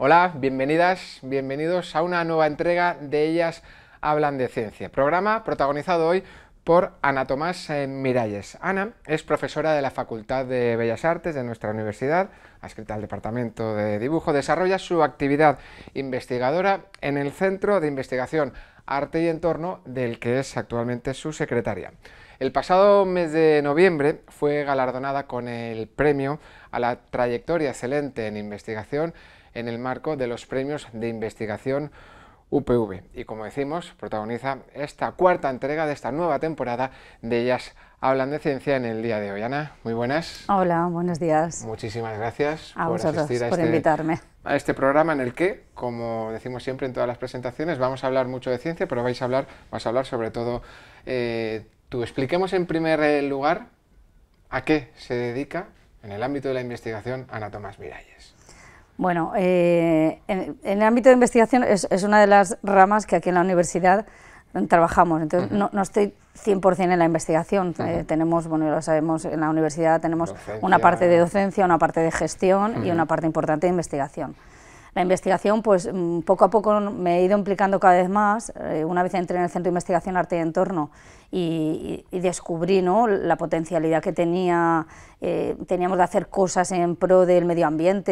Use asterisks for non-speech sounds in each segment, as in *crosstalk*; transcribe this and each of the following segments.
Hola, bienvenidas, bienvenidos a una nueva entrega de Ellas Hablan de Ciencia, programa protagonizado hoy por Ana Tomás eh, Miralles. Ana es profesora de la Facultad de Bellas Artes de nuestra universidad, adscrita al Departamento de Dibujo. Desarrolla su actividad investigadora en el Centro de Investigación Arte y Entorno, del que es actualmente su secretaria. El pasado mes de noviembre fue galardonada con el premio a la trayectoria excelente en investigación en el marco de los premios de investigación UPV. Y como decimos, protagoniza esta cuarta entrega de esta nueva temporada de Ellas Hablan de Ciencia en el día de hoy. Ana, muy buenas. Hola, buenos días. Muchísimas gracias por a este, invitarme. A este programa en el que, como decimos siempre en todas las presentaciones, vamos a hablar mucho de ciencia, pero vais a hablar, vas a hablar sobre todo eh, tú. Expliquemos en primer lugar a qué se dedica en el ámbito de la investigación Ana Tomás Miralles. Bueno, eh, en, el ámbito de investigación es, una de las ramas que aquí en la universidad trabajamos, entonces no, estoy 100% en la investigación, eh, tenemos, bueno, ya lo sabemos, en la universidad tenemos una parte de docencia, una parte de gestión y una parte importante de investigación. La investigación, pues mm, poco a poco me he ido implicando cada vez más. Eh, una vez entré en el Centro de Investigación Arte y Entorno y, descubrí ¿no? la potencialidad que tenía, eh, teníamos de hacer cosas en pro del medio ambiente,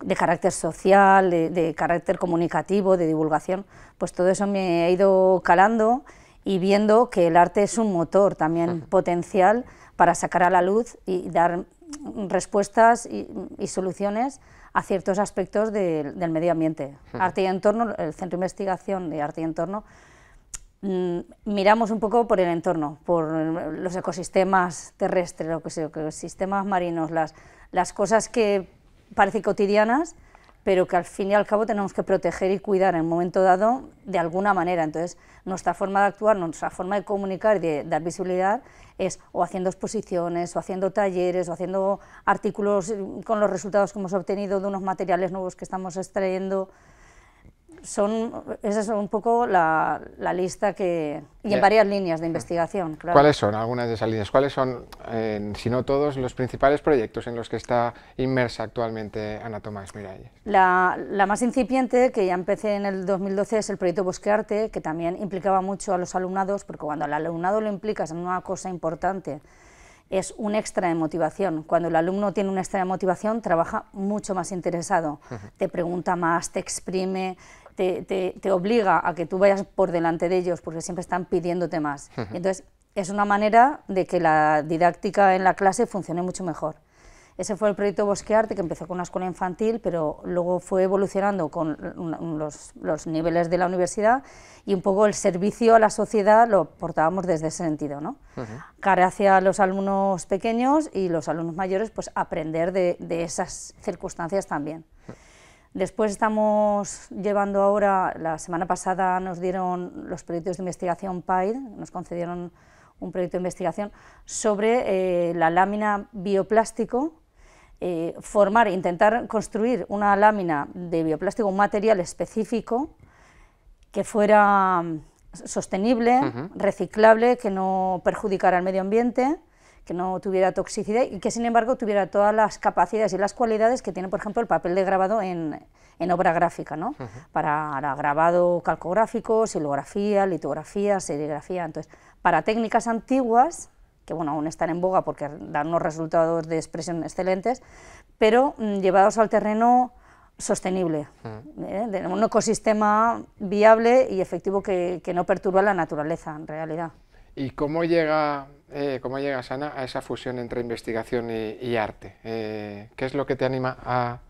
de carácter social, de, carácter comunicativo, de divulgación. Pues todo eso me ha ido calando y viendo que el arte es un motor también potencial para sacar a la luz y dar respuestas y soluciones a ciertos aspectos del medio ambiente. Arte y Entorno, el Centro de Investigación de Arte y Entorno, mm, miramos un poco por el entorno, por los ecosistemas terrestres, los ecosistemas marinos, las cosas que parecen cotidianas, pero que al fin y al cabo tenemos que proteger y cuidar en un momento dado de alguna manera. Entonces, nuestra forma de actuar, nuestra forma de comunicar y de dar visibilidad es o haciendo exposiciones, o haciendo talleres, o haciendo artículos mm, con los resultados que hemos obtenido de unos materiales nuevos que estamos extrayendo son, esa es un poco la, la lista que... Y en varias líneas de investigación, claro. ¿Cuáles son algunas de esas líneas? ¿Cuáles son, eh, si no todos, los principales proyectos en los que está inmersa actualmente Ana Tomás Miralles? La, la, más incipiente, que ya empecé en el 2012, es el proyecto Arte... que también implicaba mucho a los alumnados, porque cuando al alumnado lo implicas en una cosa importante, es un extra de motivación. Cuando el alumno tiene un extra de motivación, trabaja mucho más interesado. Te pregunta más, te exprime, te, obliga a que tú vayas por delante de ellos porque siempre están pidiéndote más. Entonces, es una manera de que la didáctica en la clase funcione mucho mejor. Ese fue el proyecto Bosque Arte, que empezó con una escuela infantil, pero luego fue evolucionando con los, niveles de la universidad y un poco el servicio a la sociedad lo portábamos desde ese sentido, ¿no? Cara hacia los alumnos pequeños y los alumnos mayores, pues aprender de esas circunstancias también. Después estamos llevando ahora, la semana pasada nos dieron los proyectos de investigación PAID, nos concedieron un proyecto de investigación sobre eh, la lámina bioplástico, eh, formar, intentar construir una lámina de bioplástico, un material específico que fuera mm, sostenible, reciclable, que no perjudicara al medio ambiente que no tuviera toxicidad y que sin embargo tuviera todas las capacidades y las cualidades que tiene, por ejemplo, el papel de grabado en, obra gráfica, ¿no? para, grabado calcográfico, silografía, litografía, serigrafía. Entonces, para técnicas antiguas, que bueno, aún están en boga porque dan unos resultados de expresión excelentes, pero mm, llevados al terreno sostenible, ¿eh? de un ecosistema viable y efectivo que no perturba la naturaleza en realidad. ¿Y cómo llega, eh, cómo llegas, Sana a esa fusión entre investigación y, arte? Eh, ¿Qué es lo que te anima a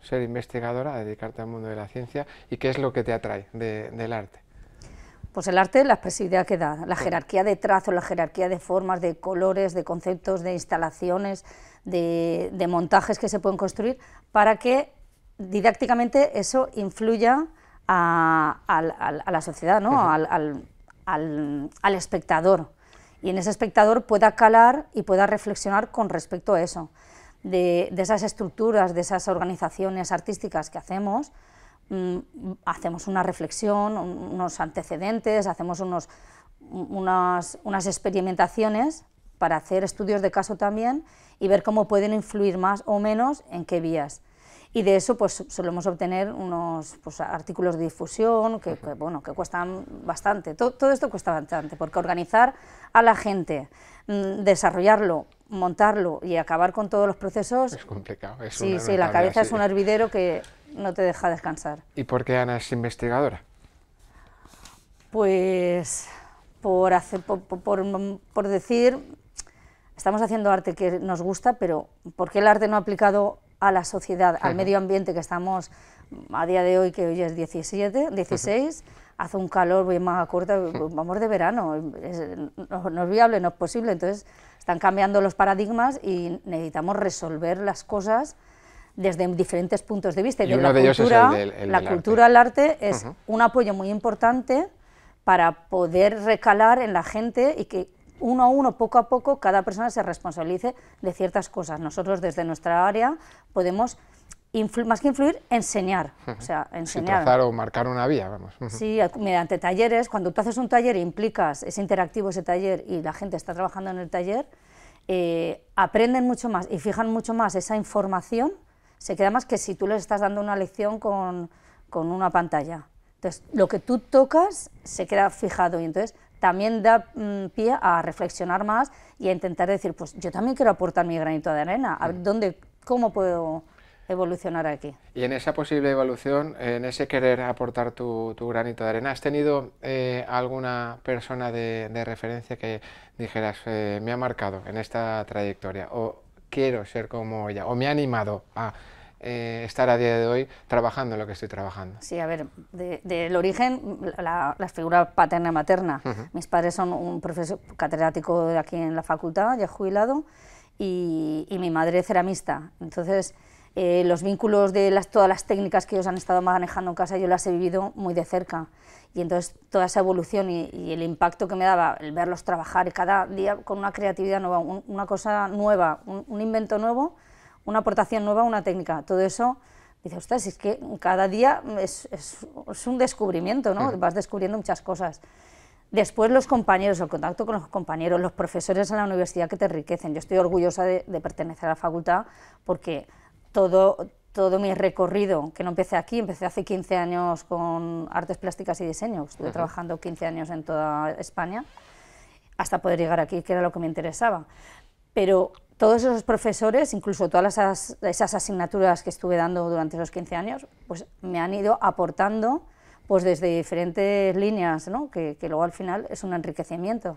ser investigadora, a dedicarte al mundo de la ciencia? ¿Y qué es lo que te atrae del arte? Pues el arte, la expresividad que da, la jerarquía de trazos, la jerarquía de formas, de colores, de conceptos, de instalaciones, de, montajes que se pueden construir para que didácticamente eso influya a, la sociedad, ¿no? al, al, espectador y en ese espectador pueda calar y pueda reflexionar con respecto a eso, de, esas estructuras, de esas organizaciones artísticas que hacemos, mm, hacemos una reflexión, unos antecedentes, hacemos unas experimentaciones para hacer estudios de caso también y ver cómo pueden influir más o menos en qué vías y de eso pues solemos obtener unos pues, artículos de difusión que, bueno, que cuestan bastante. Todo, esto cuesta bastante, porque organizar a la gente, mm, desarrollarlo, montarlo y acabar con todos los procesos... Es complicado. Es sí, sí, la cabeza es un hervidero que no te deja descansar. ¿Y por qué Ana es investigadora? Pues por, hacer, por, por decir, estamos haciendo arte que nos gusta, pero ¿por qué el arte no ha aplicado a la sociedad, al medio ambiente que estamos a día de hoy, que hoy es 17, 16, hace un calor bien más corto, pues vamos de verano, no, es viable, no es posible, entonces están cambiando los paradigmas y necesitamos resolver las cosas desde diferentes puntos de vista. Y, uno la de cultura, es el la cultura, arte. el arte es un apoyo muy importante para poder recalar en la gente y que uno a uno, poco a poco, cada persona se responsabilice de ciertas cosas. Nosotros desde nuestra área podemos más que influir, enseñar. O sea, enseñar. trazar o marcar una vía, vamos. Sí, mediante talleres. Cuando tú haces un taller e implicas, es interactivo ese taller y la gente está trabajando en el taller, eh, aprenden mucho más y fijan mucho más esa información. Se queda más que si tú les estás dando una lección con, con una pantalla. Entonces, lo que tú tocas se queda fijado y entonces también da mm, pie a reflexionar más y a intentar decir, pues yo también quiero aportar mi granito de arena, mm. dónde, cómo puedo evolucionar aquí. Y en esa posible evolución, en ese querer aportar tu, granito de arena, ¿has tenido eh, alguna persona de, referencia que dijeras, eh, me ha marcado en esta trayectoria, o quiero ser como ella, o me ha animado a eh, estar a día de hoy trabajando en lo que estoy trabajando. Sí, a ver, del origen, la, figura paterna y materna. Mis padres son un profesor catedrático de aquí en la facultad, ya jubilado, y, mi madre ceramista. Entonces, eh, los vínculos de las, todas las técnicas que ellos han estado manejando en casa, yo las he vivido muy de cerca. Y entonces toda esa evolución y, el impacto que me daba el verlos trabajar cada día con una creatividad nueva, una cosa nueva, un invento nuevo, una aportación nueva, una técnica, todo eso, dice, si es que cada día es, es, un descubrimiento, ¿no? Vas descubriendo muchas cosas. Después los compañeros, el contacto con los compañeros, los profesores en la universidad que te enriquecen. Yo estoy orgullosa de, pertenecer a la facultad porque todo, todo mi recorrido, que no empecé aquí, empecé hace 15 años con artes plásticas y diseño, estuve trabajando 15 años en toda España, hasta poder llegar aquí, que era lo que me interesaba. Pero todos esos profesores, incluso todas esas, asignaturas que estuve dando durante los 15 años, pues me han ido aportando pues desde diferentes líneas, ¿no? que, luego al final es un enriquecimiento.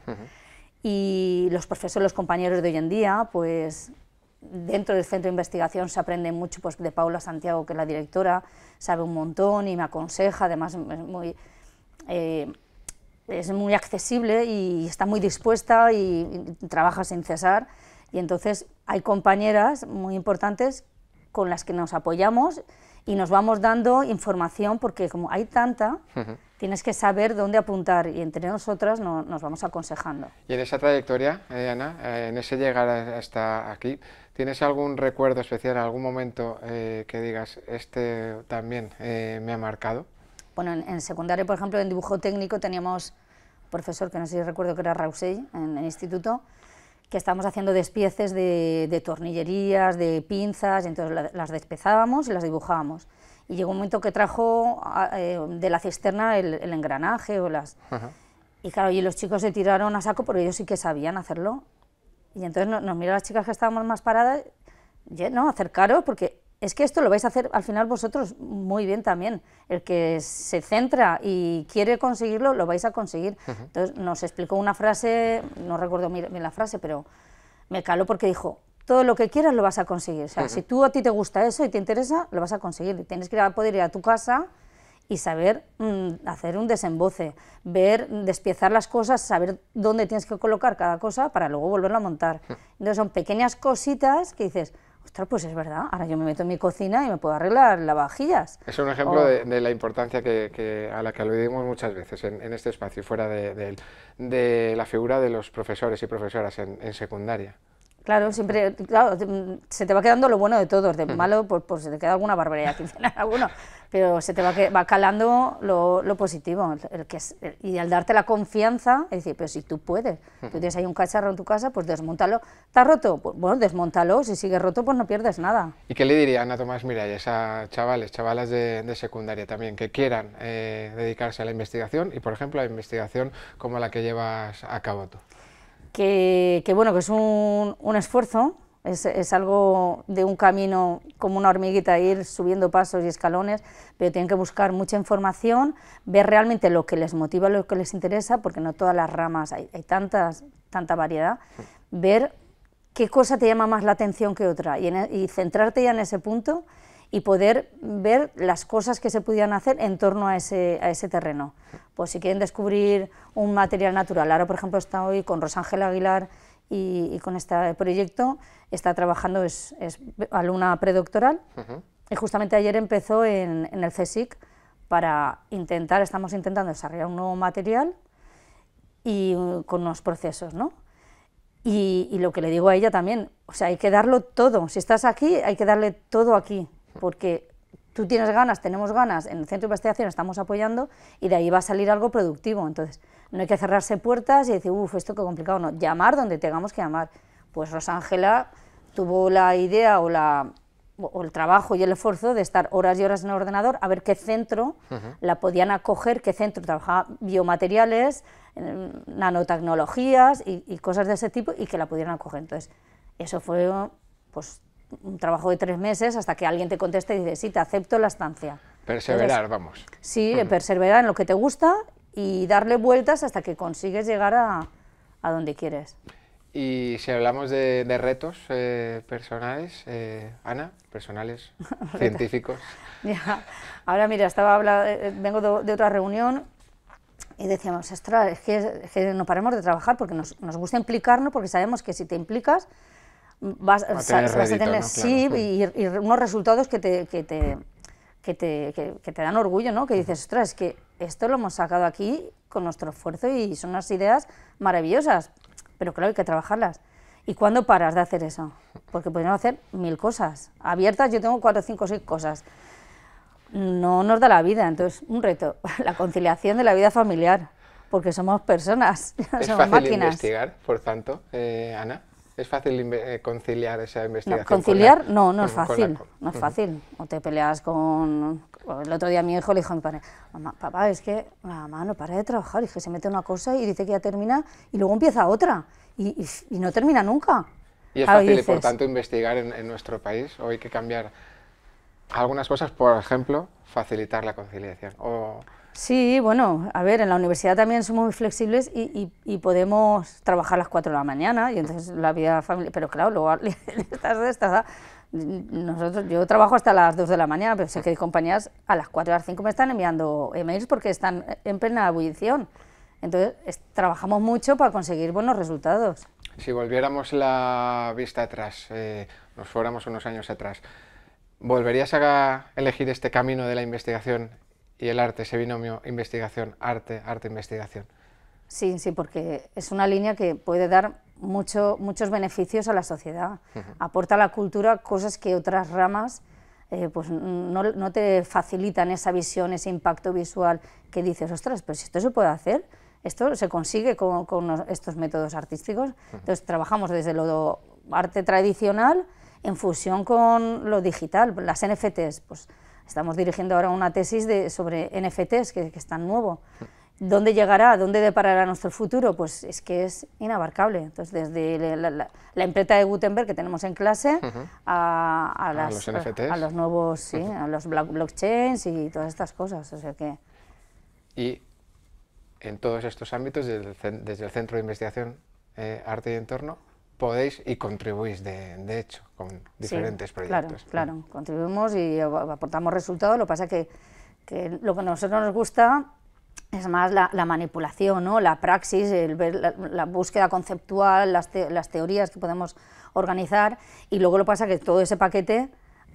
Y los profesores, los compañeros de hoy en día, pues dentro del centro de investigación se aprende mucho pues, de Paula Santiago, que es la directora, sabe un montón y me aconseja, además es muy, eh, es muy accesible y está muy dispuesta y trabaja sin cesar. Y entonces hay compañeras muy importantes con las que nos apoyamos y nos vamos dando información porque como hay tanta, tienes que saber dónde apuntar y entre nosotras nos vamos aconsejando. Y en esa trayectoria, eh, Ana, eh, en ese llegar hasta aquí, ¿tienes algún recuerdo especial, algún momento eh, que digas, este también me ha marcado? Bueno, en, en, secundaria, por ejemplo, en dibujo técnico teníamos un profesor que no sé si recuerdo que era Rausey en el instituto, que estábamos haciendo despieces de, tornillerías, de pinzas, entonces las despezábamos y las dibujábamos. Y llegó un momento que trajo ah, eh, de la cisterna el, engranaje o las... Y claro, y los chicos se tiraron a saco porque ellos sí que sabían hacerlo. Y entonces nos, nos las chicas que estábamos más paradas, y, no, acercaros porque es que esto lo vais a hacer al final vosotros muy bien también. El que se centra y quiere conseguirlo, lo vais a conseguir. Entonces nos explicó una frase, no recuerdo bien la frase, pero me caló porque dijo, todo lo que quieras lo vas a conseguir. O sea, si tú a ti te gusta eso y te interesa, lo vas a conseguir. Tienes que poder ir a tu casa y saber mm, hacer un desemboce, ver, despiezar las cosas, saber dónde tienes que colocar cada cosa para luego volverlo a montar. Entonces son pequeñas cositas que dices, pues es verdad, ahora yo me meto en mi cocina y me puedo arreglar lavavajillas. Es un ejemplo de, la importancia a la que aludimos muchas veces en, este espacio, fuera de, de, la figura de los profesores y profesoras en secundaria. Claro, siempre, claro, se te va quedando lo bueno de todos, de malo, pues, pues, se te queda alguna barbaridad que alguno, pero se te va, va calando lo, positivo, que y al darte la confianza, es decir, pero si tú puedes, tú tienes ahí un cacharro en tu casa, pues desmontalo, ¿está roto? Pues, bueno, desmontalo, si sigue roto, pues no pierdes nada. ¿Y qué le diría Ana Tomás Miralles a chavales, chavalas de, secundaria también, que quieran eh, dedicarse a la investigación y, por ejemplo, a la investigación como la que llevas a cabo tú? que, bueno, que es un, esfuerzo, es, algo de un camino como una hormiguita, ir subiendo pasos y escalones, pero tienen que buscar mucha información, ver realmente lo que les motiva, lo que les interesa, porque no todas las ramas, hay, tantas, tanta variedad, ver qué cosa te llama más la atención que otra y e, centrarte ya en ese punto y poder ver las cosas que se pudieran hacer en torno a ese, a ese terreno. Pues si quieren descubrir un material natural, ahora por ejemplo está hoy con Rosángel Aguilar y, con este proyecto, está trabajando, es, es alumna predoctoral, y justamente ayer empezó en, el CSIC para intentar, estamos intentando desarrollar un nuevo material y uh, con unos procesos, ¿no? Y, y, lo que le digo a ella también, o sea, hay que darlo todo. Si estás aquí, hay que darle todo aquí porque tú tienes ganas, tenemos ganas, en el centro de investigación estamos apoyando y de ahí va a salir algo productivo. Entonces, no hay que cerrarse puertas y decir, uff, esto qué complicado, no, llamar donde tengamos que llamar. Pues Rosángela tuvo la idea o la o el trabajo y el esfuerzo de estar horas y horas en el ordenador a ver qué centro la podían acoger, qué centro trabajaba biomateriales, eh, nanotecnologías y, y, cosas de ese tipo y que la pudieran acoger. Entonces, eso fue pues un trabajo de tres meses hasta que alguien te conteste y dice, sí, te acepto la estancia. Perseverar, vamos. Sí, perseverar en lo que te gusta y darle vueltas hasta que consigues llegar a, donde quieres. Y si hablamos de, retos eh, personales, eh, Ana, personales, *laughs* *laughs* científicos. Ahora mira, estaba eh, vengo de, otra reunión y decíamos, es es que, no paremos de trabajar porque nos, nos gusta implicarnos, porque sabemos que si te implicas vas a tener, sí, y, unos resultados que te, que te, que te, que, te dan orgullo, ¿no? Que dices, ostras, es que esto lo hemos sacado aquí con nuestro esfuerzo y son unas ideas maravillosas, pero claro, hay que trabajarlas. ¿Y cuándo paras de hacer eso? Porque podemos hacer mil cosas. Abiertas yo tengo cuatro, cinco, seis cosas. No nos da la vida, entonces un reto, *laughs* la conciliación de la vida familiar, porque somos personas, no *laughs* somos máquinas. investigar, por tanto, eh, Ana? ¿Es fácil eh, conciliar esa investigación? conciliar no, no es fácil, no es fácil. O te peleas con... El otro día mi hijo le dijo a mi padre, papá, es que la mamá no para de trabajar, y que se mete una cosa y dice que ya termina, y luego empieza otra, y, y, no termina nunca. Y es fácil, por tanto, investigar en, en nuestro país, o hay que cambiar algunas cosas, por ejemplo, facilitar la conciliación, o Sí, bueno, a ver, en la universidad también somos muy flexibles y, podemos trabajar a las 4 de la mañana y entonces la vida familiar, pero claro, luego *laughs* Nosotros, yo trabajo hasta las 2 de la mañana, pero sé que hay compañías a las 4 a las 5 me están enviando emails porque están en plena ebullición. Entonces, trabajamos mucho para conseguir buenos resultados. Si volviéramos la vista atrás, eh, nos fuéramos unos años atrás, ¿volverías a elegir este camino de la investigación y el arte, ese binomio investigación-arte, arte-investigación. Sí, sí, porque es una línea que puede dar mucho, muchos beneficios a la sociedad. Aporta a la cultura cosas que otras ramas eh, pues no, no, te facilitan esa visión, ese impacto visual que dices, ostras, pero si esto se puede hacer, esto se consigue con, con estos métodos artísticos. Entonces trabajamos desde lo arte tradicional en fusión con lo digital, las NFTs, pues Estamos dirigiendo ahora una tesis de, sobre NFTs, que, es tan nuevo. ¿Dónde llegará? ¿Dónde deparará nuestro futuro? Pues es que es inabarcable. Entonces, desde la, empresa de Gutenberg que tenemos en clase a, las, ¿A, los los nuevos, sí, a los blockchains y todas estas cosas. O sea que... Y en todos estos ámbitos, desde el, Centro de Investigación eh, Arte y Entorno, podéis y contribuís, de, de hecho, con diferentes proyectos. Claro, claro, contribuimos y aportamos resultados, lo que pasa que, lo que a nosotros nos gusta es más la, manipulación, ¿no? la praxis, la, búsqueda conceptual, las, las, teorías que podemos organizar y luego lo pasa que todo ese paquete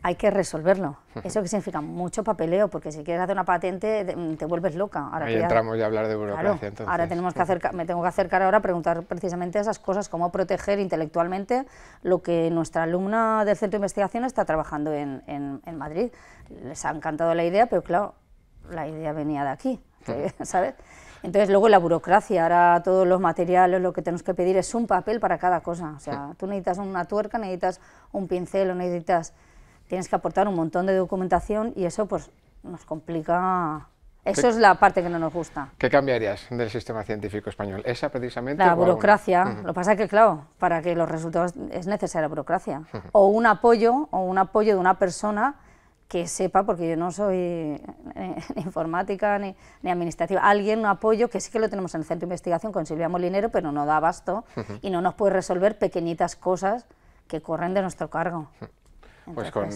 hay que resolverlo. Eso que significa mucho papeleo, porque si quieres hacer una patente mm, te, vuelves loca. Ahora Ahí entramos ya a hablar de burocracia. Ahora tenemos que acercar, me tengo que acercar ahora a preguntar precisamente esas cosas, cómo proteger intelectualmente lo que nuestra alumna del Centro de Investigación está trabajando en, en Madrid. Les ha encantado la idea, pero claro, la idea venía de aquí, *laughs* ¿sabes? Entonces luego la burocracia, ahora todos los materiales, lo que tenemos que pedir es un papel para cada cosa. O sea, tú necesitas una tuerca, necesitas un pincel o necesitas tienes que aportar un montón de documentación y eso pues nos complica eso es la parte que no nos gusta. ¿Qué cambiarías del sistema científico español? ¿Esa precisamente? La burocracia. Lo que pasa es que, claro, para que los resultados es necesaria la burocracia. O un apoyo, o un apoyo de una persona que sepa, porque yo no soy eh, *laughs* ni, informática ni, administrativa, alguien, un apoyo que sí que lo tenemos en el centro de investigación con Silvia Molinero, pero no da abasto y no nos puede resolver pequeñitas cosas que corren de nuestro cargo pues con,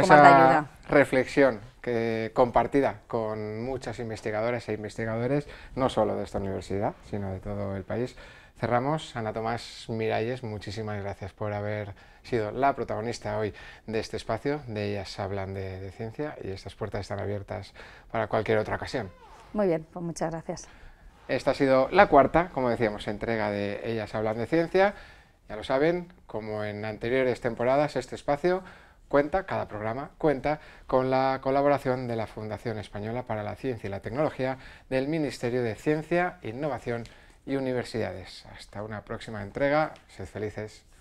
esa reflexión que, compartida con muchas investigadoras e investigadores, no solo de esta universidad, sino de todo el país. Cerramos. Ana Tomás Miralles, muchísimas gracias por haber sido la protagonista hoy de este espacio. De ellas hablan de, de ciencia y estas puertas están abiertas para cualquier otra ocasión. Muy bien, pues muchas gracias. Esta ha sido la cuarta, como decíamos, entrega de Ellas hablan de ciencia. Ya lo saben, como en anteriores temporadas, este espacio cuenta, cada programa cuenta con la colaboración de la Fundación Española para la Ciencia y la Tecnología del Ministerio de Ciencia, Innovación y Universidades. Hasta una próxima entrega, sed felices.